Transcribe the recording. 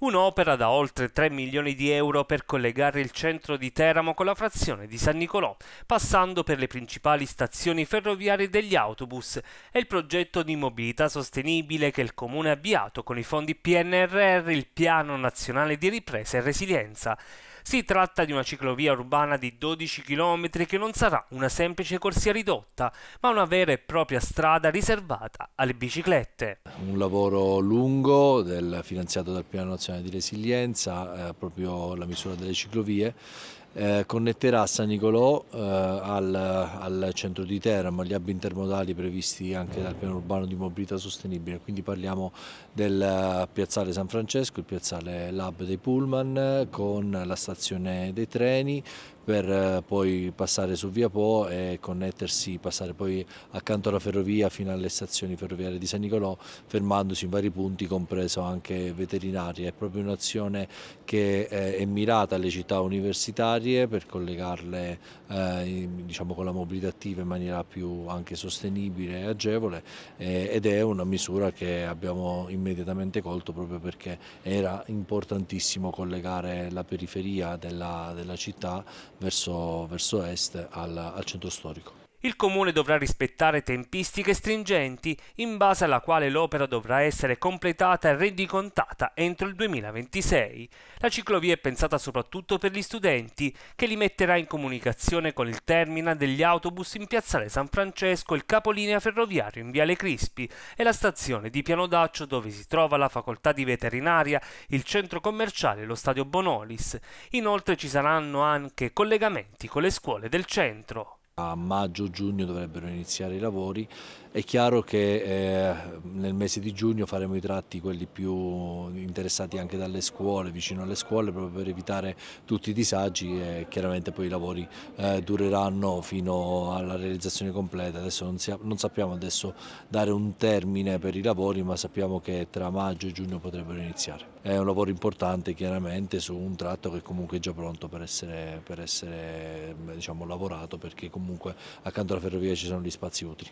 Un'opera da oltre 3 milioni di euro per collegare il centro di Teramo con la frazione di San Nicolò, passando per le principali stazioni ferroviarie degli autobus e il progetto di mobilità sostenibile che il comune ha avviato con i fondi PNRR, il Piano Nazionale di Ripresa e Resilienza. Si tratta di una ciclovia urbana di 12 km che non sarà una semplice corsia ridotta, ma una vera e propria strada riservata alle biciclette. Un lavoro lungo del, finanziato dal Piano Nazionale di Resilienza, eh, proprio la misura delle ciclovie, eh, connetterà San Nicolò eh, al, al, centro di Teramo, agli hub intermodali previsti anche dal piano urbano di mobilità sostenibile, quindi parliamo del eh, piazzale San Francesco, il piazzale Lab dei Pullman con la stazione dei treni, per eh, poi passare su Via Po e connettersi, passare poi accanto alla ferrovia fino alle stazioni ferroviarie di San Nicolò, fermandosi in vari punti, compreso anche veterinari. È proprio un'azione che eh, è mirata alle città universitarie per collegarle eh, diciamo, con la mobilità attiva in maniera più anche sostenibile e agevole eh, ed è una misura che abbiamo immediatamente colto proprio perché era importantissimo collegare la periferia della, della città verso, verso est al, al centro storico. Il comune dovrà rispettare tempistiche stringenti in base alla quale l'opera dovrà essere completata e rendicontata entro il 2026. La ciclovia è pensata soprattutto per gli studenti, che li metterà in comunicazione con il terminal degli autobus in Piazzale San Francesco, il capolinea ferroviario in Viale Crispi e la stazione di Piano Daccio dove si trova la facoltà di veterinaria, il centro commerciale e lo stadio Bonolis. Inoltre ci saranno anche collegamenti con le scuole del centro. A maggio-giugno dovrebbero iniziare i lavori, è chiaro che eh, nel mese di giugno faremo i tratti quelli più interessati anche dalle scuole, vicino alle scuole, proprio per evitare tutti i disagi e chiaramente poi i lavori eh, dureranno fino alla realizzazione completa. Adesso non, si, non sappiamo adesso dare un termine per i lavori, ma sappiamo che tra maggio e giugno potrebbero iniziare. È un lavoro importante chiaramente su un tratto che comunque è già pronto per essere, per essere diciamo, lavorato perché comunque comunque accanto alla ferrovia ci sono gli spazi utili.